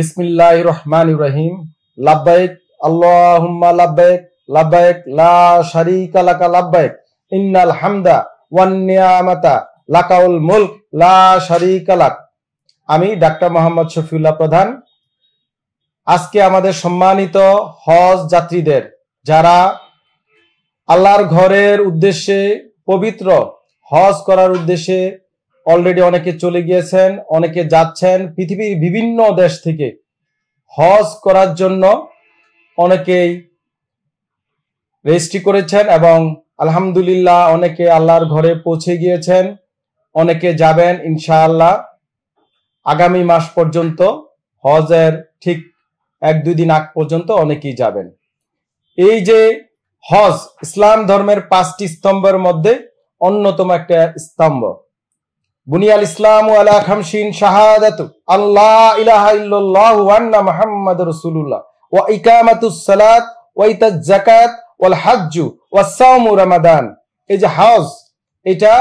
বিসমিল্লাহ রহমান ইব্রাহিম লা শারিকা লাকা ইন্নাল হামদা লাকাউল মুলক লা শারিকা লাক আমি ডাক্তার মোহাম্মদ শফিউল্লাহ প্রধান আজকে আমাদের সম্মানিত হজ যাত্রীদের যারা আল্লাহর ঘরের উদ্দেশ্যে পবিত্র হজ করার উদ্দেশ্যে অলরেডি অনেকে চলে গিয়েছেন অনেকে যাচ্ছেন পৃথিবীর বিভিন্ন দেশ থেকে হজ করার জন্য অনেকেই রেজিস্ট্রি করেছেন এবং আলহামদুলিল্লাহ অনেকে আল্লাহর ঘরে পৌঁছে গিয়েছেন অনেকে যাবেন ইনশাআল্লাহ আগামী মাস পর্যন্ত হজের ঠিক এক দুই দিন আগ পর্যন্ত অনেকেই যাবেন এই যে হজ ইসলাম ধর্মের পাঁচটি স্তম্ভের মধ্যে অন্যতম একটা স্তম্ভ বুনিয়াল ইসলাম আলা খামসিন শাহাদাত আল্লাহ ইলাহা ইল্লাল্লাহ ওয়ান্না মুহাম্মাদুর রাসূলুল্লাহ ওয়া ইকামাতুস সালাত ওয়া ইতাজ যাকাত ওয়াল হজ্জ ওয়া সাওমু রমাদান এই যে হজ এটা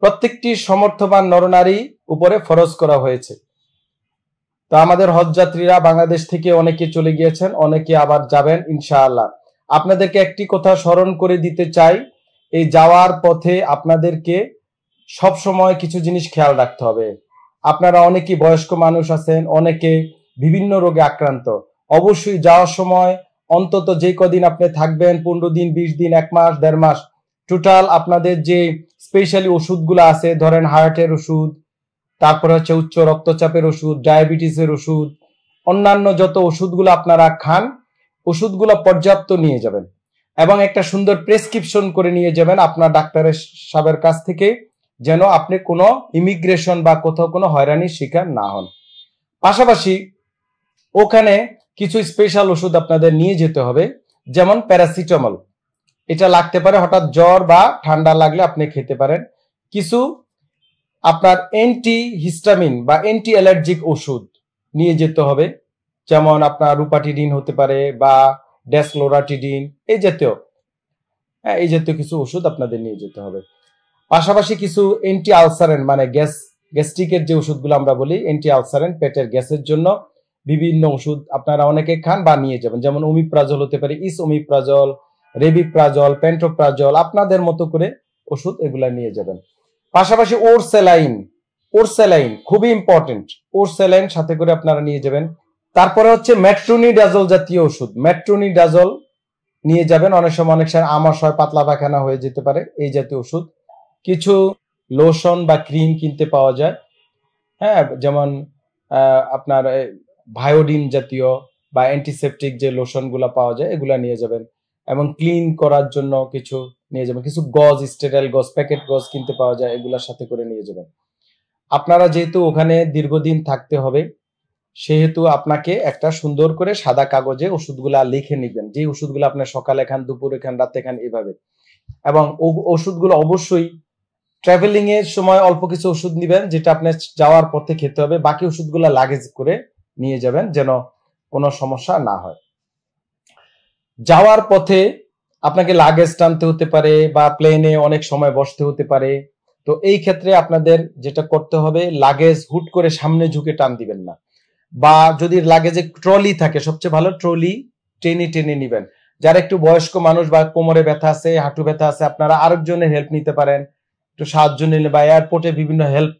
প্রত্যেকটি সমর্থবান নরনারী উপরে ফরজ করা হয়েছে তো আমাদের হজযাত্রীরা বাংলাদেশ থেকে অনেকে চলে গিয়েছেন অনেকে আবার যাবেন ইনশাআল্লাহ আপনাদেরকে একটি কথা স্মরণ করে দিতে চাই এই যাওয়ার পথে আপনাদেরকে সব সময় কিছু জিনিস খেয়াল রাখতে হবে আপনারা অনেকেই বয়স্ক মানুষ আছেন অনেকে বিভিন্ন রোগে আক্রান্ত অবশ্যই যাওয়ার সময় অন্তত যে কদিন আপনি থাকবেন পনেরো দিন বিশ দিন এক মাস দেড় মাস টোটাল আপনাদের যে স্পেশালি ওষুধগুলো আছে ধরেন হার্টের ওষুধ তারপর হচ্ছে উচ্চ রক্তচাপের ওষুধ ডায়াবেটিসের ওষুধ অন্যান্য যত ওষুধগুলো আপনারা খান ওষুধগুলো পর্যাপ্ত নিয়ে যাবেন এবং একটা সুন্দর প্রেসক্রিপশন করে নিয়ে যাবেন আপনার ডাক্তারের সাহেবের কাছ থেকে যেন আপনি কোনো ইমিগ্রেশন বা কোথাও কোনো হয়রানির শিকার না হন পাশাপাশি ওখানে কিছু স্পেশাল ওষুধ আপনাদের নিয়ে যেতে হবে যেমন প্যারাসিটামল এটা লাগতে পারে হঠাৎ জ্বর বা ঠান্ডা লাগলে আপনি খেতে পারেন কিছু আপনার অ্যান্টি হিস্টামিন বা অ্যান্টি অ্যালার্জিক ওষুধ নিয়ে যেতে হবে যেমন আপনার রুপাটিডিন হতে পারে বা ড্যাসলোরাটিডিন এই জাতীয় হ্যাঁ এই জাতীয় কিছু ওষুধ আপনাদের নিয়ে যেতে হবে পাশাপাশি কিছু এন্টি আলসারেন মানে গ্যাস গ্যাস্ট্রিকের যে ওষুধগুলো আমরা বলি এন্টি আলসারেন পেটের গ্যাসের জন্য বিভিন্ন ওষুধ আপনারা অনেকে খান বা নিয়ে যাবেন যেমন ওমিপ্রাজল হতে পারে ইস ওমিপ্রাজল রেবিপ্রাজল প্যান্টোপ্রাজল আপনাদের মতো করে ওষুধ এগুলা নিয়ে যাবেন পাশাপাশি ওরসেলাইন ওরসেলাইন খুবই ইম্পর্টেন্ট ওরসেলাইন সাথে করে আপনারা নিয়ে যাবেন তারপরে হচ্ছে ম্যাট্রোনিডাজল জাতীয় ওষুধ ম্যাট্রোনিডাজল নিয়ে যাবেন অনেক সময় অনেক সময় আমাশয় পাতলা পায়খানা হয়ে যেতে পারে এই জাতীয় ওষুধ কিছু লোশন বা ক্রিম কিনতে পাওয়া যায় হ্যাঁ যেমন আপনার ভায়োডিন জাতীয় বা অ্যান্টিসেপটিক যে লোশনগুলো পাওয়া যায় এগুলা নিয়ে যাবেন এবং ক্লিন করার জন্য কিছু নিয়ে যাবেন কিছু গজ স্টেরাইল গজ প্যাকেট গজ কিনতে পাওয়া যায় এগুলার সাথে করে নিয়ে যাবেন আপনারা যেহেতু ওখানে দীর্ঘদিন থাকতে হবে সেহেতু আপনাকে একটা সুন্দর করে সাদা কাগজে ওষুধগুলা লিখে নিবেন যে ওষুধগুলো আপনার সকালে খান দুপুরে খান রাতে খান এভাবে এবং ওষুধগুলো অবশ্যই ট্রাভেলিং এর সময় অল্প কিছু ওষুধ নেবেন যেটা আপনার যাওয়ার পথে খেতে হবে বাকি ওষুধগুলো লাগেজ করে নিয়ে যাবেন যেন কোনো সমস্যা না হয় যাওয়ার পথে আপনাকে লাগেজ টানতে হতে পারে বা প্লেনে অনেক সময় বসতে হতে পারে তো এই ক্ষেত্রে আপনাদের যেটা করতে হবে লাগেজ হুট করে সামনে ঝুঁকে টান দিবেন না বা যদি লাগেজে ট্রলি থাকে সবচেয়ে ভালো ট্রলি টেনে টেনে নিবেন যারা একটু বয়স্ক মানুষ বা কোমরে ব্যথা আছে হাঁটু ব্যথা আছে আপনারা আরেকজনের হেল্প নিতে পারেন একটু সাহায্য নিলেন বা এয়ারপোর্টে বিভিন্ন হেল্প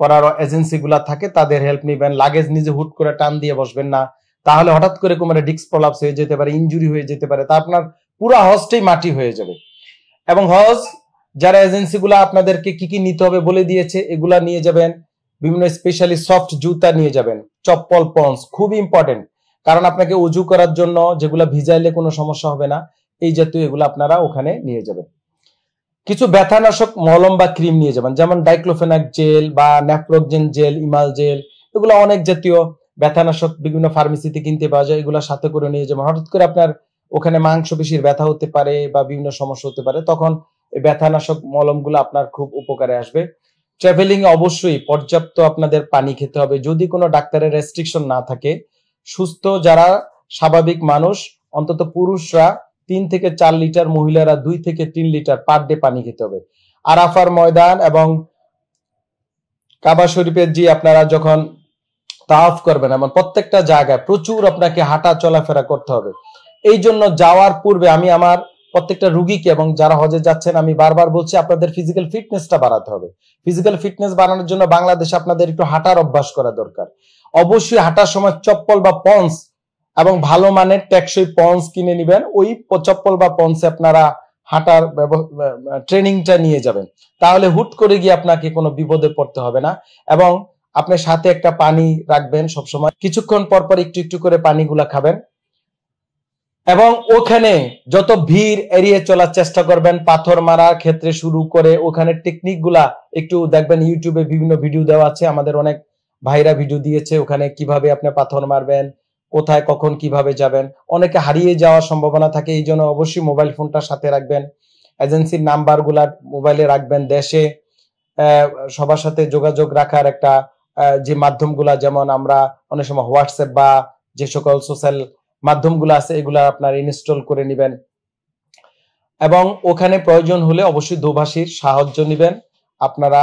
করার এজেন্সিগুলা থাকে তাদের হেল্প নিবেন লাগেজ নিজে হুট করে টান দিয়ে বসবেন না তাহলে হঠাৎ করে কোমরে ডিস্ক প্রলাপস হয়ে যেতে পারে ইঞ্জুরি হয়ে যেতে পারে তা আপনার পুরো হজটাই মাটি হয়ে যাবে এবং হজ যারা এজেন্সিগুলো আপনাদেরকে কি কি নিতে হবে বলে দিয়েছে এগুলা নিয়ে যাবেন বিভিন্ন স্পেশালি সফট জুতা নিয়ে যাবেন চপ্পল পন্স খুব ইম্পর্টেন্ট কারণ আপনাকে উজু করার জন্য যেগুলো ভিজাইলে কোনো সমস্যা হবে না এই জাতীয় এগুলো আপনারা ওখানে নিয়ে যাবেন কিছু ব্যথানাশক মলম বা ক্রিম নিয়ে যাবেন যেমন ডাইক্লোফেনাক জেল বা ন্যাপ্রোকজেন জেল ইমাল জেল এগুলো অনেক জাতীয় ব্যথানাশক বিভিন্ন ফার্মেসিতে কিনতে পাওয়া যায় এগুলো সাথে করে নিয়ে যাবেন হঠাৎ করে আপনার ওখানে মাংসপেশির ব্যথা হতে পারে বা বিভিন্ন সমস্যা হতে পারে তখন এই ব্যথানাশক মলমগুলো আপনার খুব উপকারে আসবে ট্রাভেলিং অবশ্যই পর্যাপ্ত আপনাদের পানি খেতে হবে যদি কোনো ডাক্তারের রেস্ট্রিকশন না থাকে সুস্থ যারা স্বাভাবিক মানুষ অন্তত পুরুষরা তিন থেকে চার লিটার মহিলারা দুই থেকে তিন লিটার পার ডে পানি খেতে হবে আরাফার ময়দান এবং কাবা শরীফের যে আপনারা যখন তাফ করবেন এমন প্রত্যেকটা জায়গায় প্রচুর আপনাকে হাঁটা চলাফেরা করতে হবে এই জন্য যাওয়ার পূর্বে আমি আমার প্রত্যেকটা রুগীকে এবং যারা হজে যাচ্ছেন আমি বারবার বলছি আপনাদের ফিজিক্যাল ফিটনেসটা বাড়াতে হবে ফিজিক্যাল ফিটনেস বাড়ানোর জন্য বাংলাদেশে আপনাদের একটু হাঁটার অভ্যাস করা দরকার অবশ্যই হাঁটার সময় চপ্পল বা পন্স এবং ভালো মানের টেকসই পন্স কিনে নেবেন ওই চপ্পল বা পন্সে আপনারা হাঁটার ট্রেনিংটা নিয়ে যাবেন তাহলে হুট করে গিয়ে আপনাকে কোনো বিপদে পড়তে হবে না এবং আপনি সাথে একটা পানি রাখবেন সবসময় কিছুক্ষণ পর পর একটু একটু করে পানিগুলা খাবেন এবং ওখানে যত ভিড় এড়িয়ে চলার চেষ্টা করবেন পাথর মারার ক্ষেত্রে শুরু করে ওখানে টেকনিক গুলা একটু দেখবেন ইউটিউবে বিভিন্ন ভিডিও দেওয়া আছে আমাদের অনেক ভাইরা ভিডিও দিয়েছে ওখানে কিভাবে আপনি পাথর মারবেন কোথায় কখন কিভাবে যাবেন অনেকে হারিয়ে যাওয়ার সম্ভাবনা থাকে এই জন্য অবশ্যই মোবাইল ফোনটা সাথে রাখবেন এজেন্সির নাম্বার গুলা মোবাইলে রাখবেন দেশে সবার সাথে যোগাযোগ রাখার একটা যে মাধ্যমগুলা যেমন আমরা অনেক সময় হোয়াটসঅ্যাপ বা যে সকল সোশ্যাল মাধ্যমগুলো আছে এগুলা আপনার ইনস্টল করে নেবেন এবং ওখানে প্রয়োজন হলে অবশ্যই দুভাষীর সাহায্য নেবেন আপনারা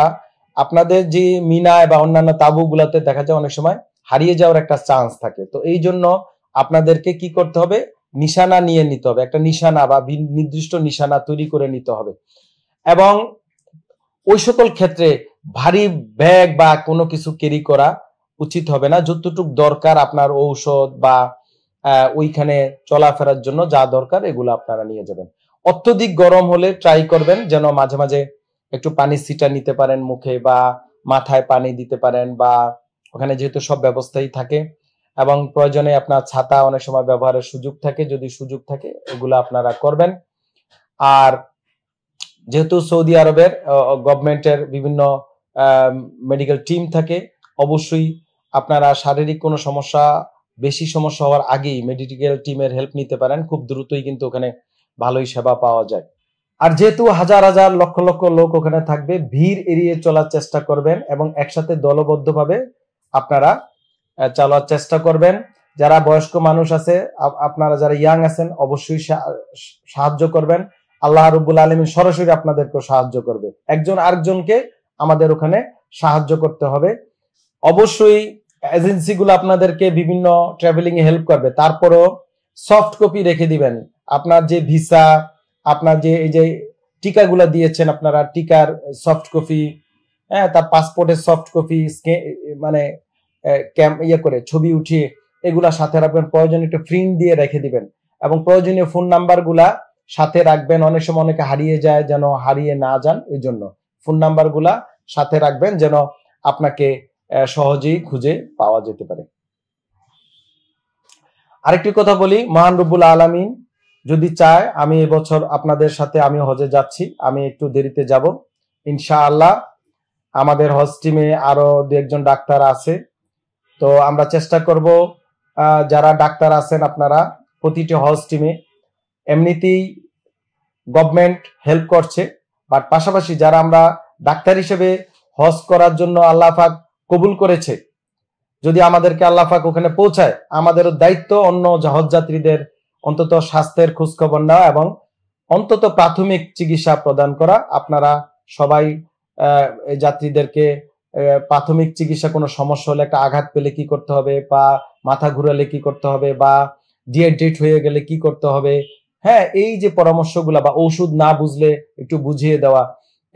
আপনাদের যে মিনায় বা অন্যান্য তাঁবুগুলাতে দেখা যায় অনেক সময় হারিয়ে যাওয়ার একটা চান্স থাকে তো এই জন্য আপনাদেরকে কি করতে হবে নিশানা নিয়ে নিতে হবে একটা নিশানা বা নির্দিষ্ট নিশানা তৈরি করে নিতে হবে এবং ওই সকল ক্ষেত্রে ভারী ব্যাগ বা কোনো কিছু ক্যারি করা উচিত হবে না যতটুক দরকার আপনার ঔষধ বা ওইখানে চলাফেরার জন্য যা দরকার এগুলো আপনারা নিয়ে যাবেন অত্যধিক গরম হলে ট্রাই করবেন যেন মাঝে মাঝে একটু পানি সিটা নিতে পারেন মুখে বা মাথায় পানি দিতে পারেন বা ওখানে যেহেতু সব ব্যবস্থাই থাকে এবং প্রয়োজনে আপনার ছাতা অনেক সময় ব্যবহারের সুযোগ থাকে যদি সুযোগ থাকে ওগুলো আপনারা করবেন আর যেহেতু সৌদি আরবের গভর্নমেন্টের বিভিন্ন মেডিকেল টিম থাকে অবশ্যই আপনারা শারীরিক কোনো সমস্যা বেশি সমস্যা হওয়ার আগেই মেডিকেল টিমের হেল্প নিতে পারেন খুব দ্রুতই কিন্তু ওখানে ভালোই সেবা পাওয়া যায় আর যেহেতু হাজার হাজার লক্ষ লক্ষ লোক ওখানে থাকবে ভিড় এড়িয়ে চলার চেষ্টা করবেন এবং একসাথে দলবদ্ধভাবে আপনারা চালার চেষ্টা করবেন যারা বয়স্ক মানুষ আছে আপনারা যারা ইয়াং আছেন অবশ্যই সাহায্য করবেন আল্লাহ রুবুল আলমী সরাসরি আপনাদেরকে সাহায্য করবে একজন আরেকজনকে আমাদের ওখানে সাহায্য করতে হবে অবশ্যই এজেন্সিগুলো আপনাদেরকে বিভিন্ন ট্রাভেলিং এ হেল্প করবে তারপরও সফট কপি রেখে দিবেন আপনার যে ভিসা আপনার যে এই যে টিকাগুলো দিয়েছেন আপনারা টিকার সফট কপি হ্যাঁ তার পাসপোর্টের সফট কপি মানে ইয়ে করে ছবি উঠিয়ে এগুলা সাথে রাখবেন প্রয়োজন একটু প্রিন্ট দিয়ে রেখে দিবেন এবং প্রয়োজনীয় ফোন নাম্বারগুলা সাথে রাখবেন অনেক সময় অনেকে হারিয়ে যায় যেন হারিয়ে না যান এই জন্য ফোন নাম্বারগুলা সাথে রাখবেন যেন আপনাকে সহজেই খুঁজে পাওয়া যেতে পারে আরেকটি কথা বলি মহান রব্বুল আলমিন যদি চায় আমি এবছর আপনাদের সাথে আমি হজে যাচ্ছি আমি একটু দেরিতে যাব ইনশাআল্লাহ আমাদের হজ টিমে আরো দু একজন ডাক্তার আছে তো আমরা চেষ্টা করব যারা ডাক্তার আছেন আপনারা প্রতিটি হজ টিমে এমনিতেই গভর্নমেন্ট হেল্প করছে বাট পাশাপাশি যারা আমরা ডাক্তার হিসেবে হজ করার জন্য আল্লাহাক কবুল করেছে যদি আমাদেরকে আল্লাহাক ওখানে পৌঁছায় আমাদের দায়িত্ব অন্য জাহাজ যাত্রীদের অন্তত স্বাস্থ্যের খোঁজখবর নেওয়া এবং অন্তত প্রাথমিক চিকিৎসা প্রদান করা আপনারা সবাই যাত্রীদেরকে প্রাথমিক চিকিৎসা কোনো সমস্যা হলে একটা আঘাত পেলে কি করতে হবে বা মাথা ঘুরালে কি করতে হবে বা ডিহাইড্রেট হয়ে গেলে কি করতে হবে হ্যাঁ এই যে পরামর্শগুলো বা ওষুধ না বুঝলে একটু বুঝিয়ে দেওয়া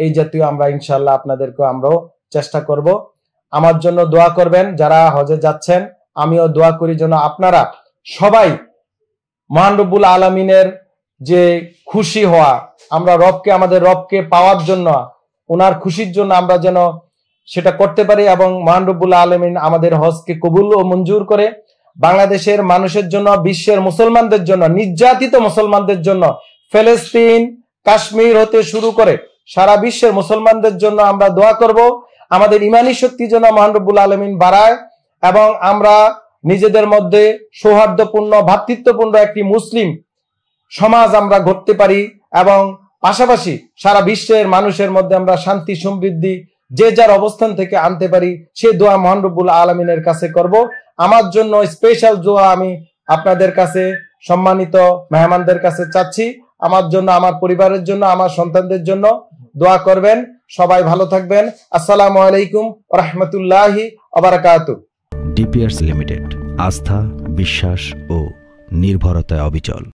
এই জাতীয় আমরা ইনশাল্লাহ আপনাদেরকে আমরাও চেষ্টা করব আমার জন্য দোয়া করবেন যারা হজে যাচ্ছেন আমিও দোয়া করি যেন আপনারা সবাই মহান রব্বুল আলমিনের যে খুশি হওয়া আমরা রবকে আমাদের রবকে পাওয়ার জন্য ওনার খুশির জন্য আমরা যেন সেটা করতে পারি এবং মহান রব্বুল আলমিন আমাদের হজকে কবুল ও মঞ্জুর করে বাংলাদেশের মানুষের জন্য বিশ্বের মুসলমানদের জন্য নির্যাতিত মুসলমানদের জন্য ফেলেস্তিন কাশ্মীর হতে শুরু করে সারা বিশ্বের মুসলমানদের জন্য আমরা দোয়া করব আমাদের ইমানি শক্তি যেন মহানরবুল আলমিন বাড়ায় এবং আমরা নিজেদের মধ্যে সৌহার্দ্যপূর্ণ ভ্রাতৃত্বপূর্ণ একটি মুসলিম সমাজ আমরা গড়তে পারি এবং পাশাপাশি সারা বিশ্বের মানুষের মধ্যে আমরা শান্তি সমৃদ্ধি যে যার অবস্থান থেকে আনতে পারি সে দোয়া মহানরবুল আলমিনের কাছে করব আমার জন্য স্পেশাল দোয়া আমি আপনাদের কাছে সম্মানিত মেহমানদের কাছে চাচ্ছি আমার জন্য আমার পরিবারের জন্য আমার সন্তানদের জন্য দোয়া করবেন সবাই ভালো থাকবেন আসসালামু আলাইকুম রহমতুল্লাহি অবরাকাত লিমিটেড আস্থা বিশ্বাস ও নির্ভরতায় অবিচল